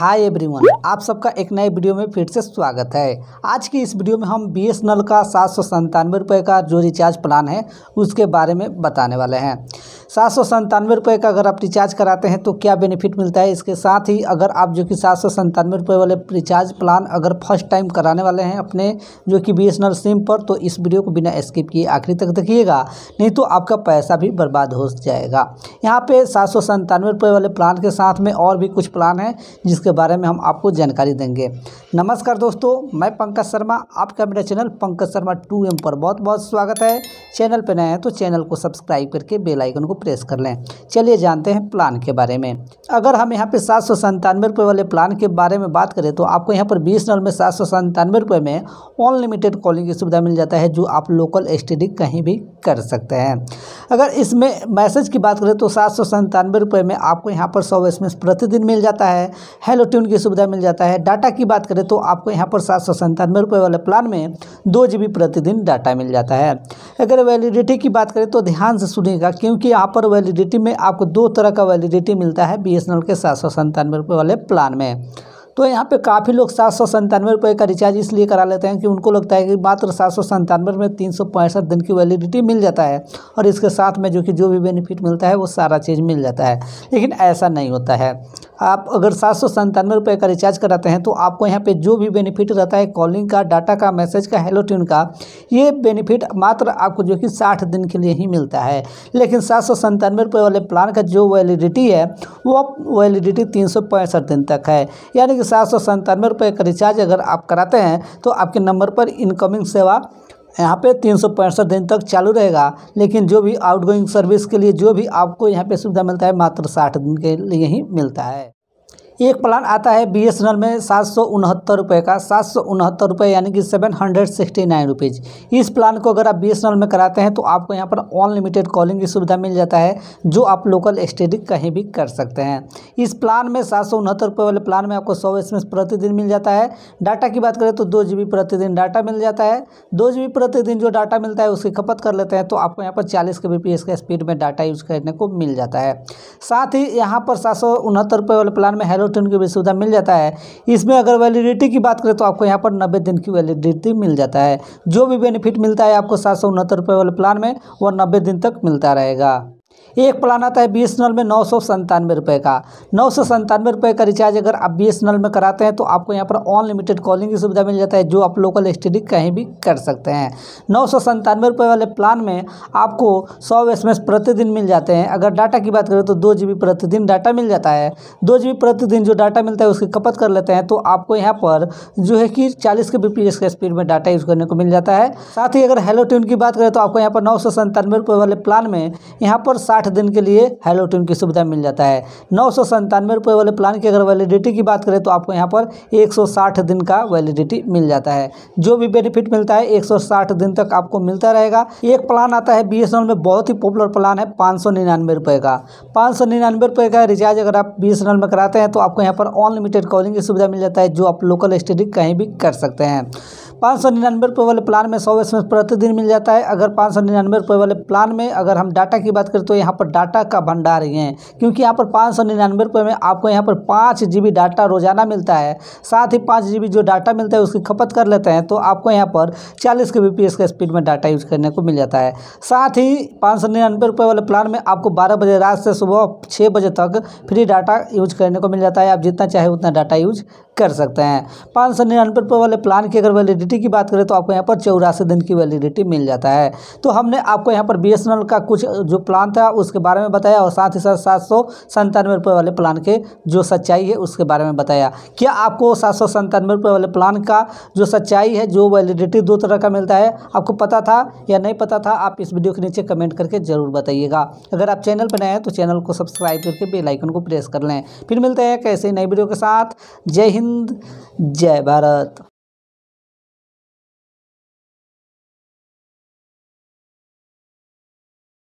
hi everyone आप सबका एक नए वीडियो में फिर से स्वागत है आज की इस वीडियो में हम बी एस का सात सौ का जो रिचार्ज प्लान है उसके बारे में बताने वाले हैं सात सौ संतानवे रुपये का अगर आप रिचार्ज कराते हैं तो क्या बेनिफिट मिलता है इसके साथ ही अगर आप जो कि सात सौ संतानवे रुपये वाले रिचार्ज प्लान अगर फर्स्ट टाइम कराने वाले हैं अपने जो कि बी सिम पर तो इस वीडियो को बिना स्किप किए आखिरी तक देखिएगा नहीं तो आपका पैसा भी बर्बाद हो जाएगा यहाँ पर सात सौ संतानवे रुपये वाले प्लान के साथ में और भी कुछ प्लान हैं जिसके बारे में हम आपको जानकारी देंगे नमस्कार दोस्तों मैं पंकज शर्मा आपका मेरा चैनल पंकज शर्मा टू पर बहुत बहुत स्वागत है चैनल पर नए हैं तो चैनल को सब्सक्राइब करके बेलाइकन को प्रेस कर लें चलिए जानते हैं प्लान के बारे में अगर हम यहाँ पे सात सौ संतानवे रुपये वाले प्लान के बारे में बात करें तो आपको यहाँ पर बीस नल में सात सौ संतानवे रुपये में अनलिमिटेड कॉलिंग की सुविधा मिल जाता है जो आप लोकल एस कहीं भी कर सकते हैं अगर इसमें मैसेज की बात करें तो सात सौ संतानवे रुपये में आपको यहाँ पर सौ एस प्रतिदिन मिल जाता है हेलो ट्यून की सुविधा मिल जाता है डाटा की बात करें तो आपको यहाँ पर सात सौ संतानवे रुपये वाले प्लान में दो जी प्रतिदिन डाटा मिल जाता है अगर वैलिडिटी की बात करें तो ध्यान से सुनेगा क्योंकि आप यहाँ पर वैलिडिटी में आपको दो तरह का वैलिडिटी मिलता है बी के सात सौ संतानवे रुपये वाले प्लान में तो यहाँ पे काफ़ी लोग सात सौ संतानवे रुपये का रिचार्ज इसलिए करा लेते हैं कि उनको लगता है कि मात्र सात सौ संतानवे में तीन सौ पैंसठ दिन की वैलिडिटी मिल जाता है और इसके साथ में जो कि जो भी बेनिफिट मिलता है वो सारा चीज़ मिल जाता है लेकिन ऐसा नहीं होता है आप अगर सात सौ संतानवे रुपये का रिचार्ज कराते हैं तो आपको यहाँ पे जो भी बेनिफिट रहता है कॉलिंग का डाटा का मैसेज का हेलो ट्यून का ये बेनिफिट मात्र आपको जो कि साठ दिन के लिए ही मिलता है लेकिन सात सौ संतानवे रुपये वाले प्लान का जो वैलिडिटी है वो वैलिडिटी तीन सौ पैंसठ दिन तक है यानी कि सात सौ संतानवे रुपये का रिचार्ज अगर आप कराते हैं तो आपके नंबर पर इनकमिंग सेवा यहाँ पे तीन सौ पैंसठ दिन तक चालू रहेगा लेकिन जो भी आउटगोइंग सर्विस के लिए जो भी आपको यहाँ पे सुविधा मिलता है मात्र साठ दिन के लिए ही मिलता है एक प्लान आता है बी एस एन एल में सात सौ उनहत्तर रुपये का सात सौ उनहत्तर रुपये यानी कि seven hundred sixty nine rupees इस प्लान को अगर आप बी एस एन एल में कराते हैं तो आपको यहाँ पर अनलिमिटेड कॉलिंग की सुविधा मिल जाता है जो आप लोकल स्टडी कहीं भी कर सकते हैं इस प्लान में सात सौ उनहत्तर रुपये वाले प्लान में आपको सौ एस एम एस प्रतिदिन मिल जाता है डाटा की बात करें तो दो जी बी प्रतिदिन डाटा मिल जाता है दो जी बी प्रतिदिन जो डाटा मिलता है उसकी खपत कर लेते हैं तो आपको यहाँ पर चालीस के बी पी एस का स्पीड में डाटा यूज करने को मिल जाता है साथ ही यहाँ पर सात सौ उनहत्तर रुपये वाले प्लान में हेलो परसेंट की सुविधा मिल जाता है इसमें अगर वैलिडिटी की बात करें तो आपको यहाँ पर नब्बे दिन की वैलिडिटी मिल जाता है जो भी बेनिफिट मिलता है आपको सात सौ उनहत्तर रुपये वाले प्लान में वह नब्बे दिन तक मिलता रहेगा एक प्लान आता है बी एस में नौ सौ संतानवे रुपये का नौ सौ संतानवे रुपये का रिचार्ज अगर आप बी एस में कराते हैं तो आपको यहाँ पर अनलिमिटेड कॉलिंग की सुविधा मिल जाता है जो आप लोकल एस कहीं भी कर सकते हैं नौ सौ संतानवे रुपये वाले प्लान में आपको सौ एस प्रतिदिन मिल जाते हैं अगर डाटा की बात करें तो दो जी प्रतिदिन डाटा मिल जाता है दो जी प्रतिदिन जो डाटा मिलता है उसकी खपत कर लेते हैं तो आपको यहाँ पर जो है कि चालीस के बी के स्पीड में डाटा यूज़ करने को मिल जाता है साथ ही अगर हेलो ट्यून की बात करें तो आपको यहाँ पर नौ सौ संतानवे वाले प्लान में यहाँ पर साठ दिन के लिए हेलो ट्यून की सुविधा मिल जाता है नौ सौ संतानवे रुपये वाले प्लान की अगर वैलिडिटी की बात करें तो आपको यहाँ पर एक सौ साठ दिन का वैलिडिटी मिल जाता है जो भी बेनिफिट मिलता है एक सौ साठ दिन तक आपको मिलता रहेगा एक प्लान आता है बी में बहुत ही पॉपुलर प्लान है पाँच रुपये का पाँच रुपए का रिचार्ज अगर आप बी में कराते हैं तो आपको यहाँ पर अनलिमिटेड कॉलिंग की सुविधा मिल जाता है जो आप लोकल स्टडी कहीं भी कर सकते हैं पाँच सौ निन्यानवे रुपये वाले प्लान में सौ एस प्रतिदिन मिल जाता है अगर पाँच सौ निन्यानवे रुपये वाले प्लान में अगर हम डाटा की बात करें तो यहाँ पर डाटा का भंडार ही है क्योंकि यहाँ पर पाँच सौ निन्यानवे रुपये में आपको यहाँ पर पाँच जी बी डाटा रोजाना मिलता है साथ ही पाँच जी बी जो डाटा मिलता है उसकी खपत कर लेते हैं तो आपको यहाँ पर चालीस के बी पी एस का स्पीड में डाटा यूज करने को मिल जाता है साथ ही पाँच सौ निन्यानवे रुपये वाले प्लान में आपको बारह बजे रात से सुबह छः बजे तक फ्री डाटा यूज करने को मिल जाता है आप जितना चाहे उतना डाटा यूज कर सकते हैं पाँच सौ निन्यानवे रुपये वाले प्लान की अगर वैलिडिटी वैलिडिटी की बात करें तो आपको यहाँ पर चौरासी दिन की वैलिडिटी मिल जाता है तो हमने आपको यहाँ पर बी का कुछ जो प्लान था उसके बारे में बताया और साथ ही साथ सात सौ संतानवे रुपये वाले प्लान के जो सच्चाई है उसके बारे में बताया क्या आपको सात सौ संतानवे रुपये वाले प्लान का जो सच्चाई है जो वैलिडिटी दो तरह का मिलता है आपको पता था या नहीं पता था आप इस वीडियो के नीचे कमेंट करके ज़रूर बताइएगा अगर आप चैनल पर नए हैं तो चैनल को सब्सक्राइब करके बेलाइकन को प्रेस कर लें फिर मिलते हैं कैसे नई वीडियो के साथ जय हिंद जय भारत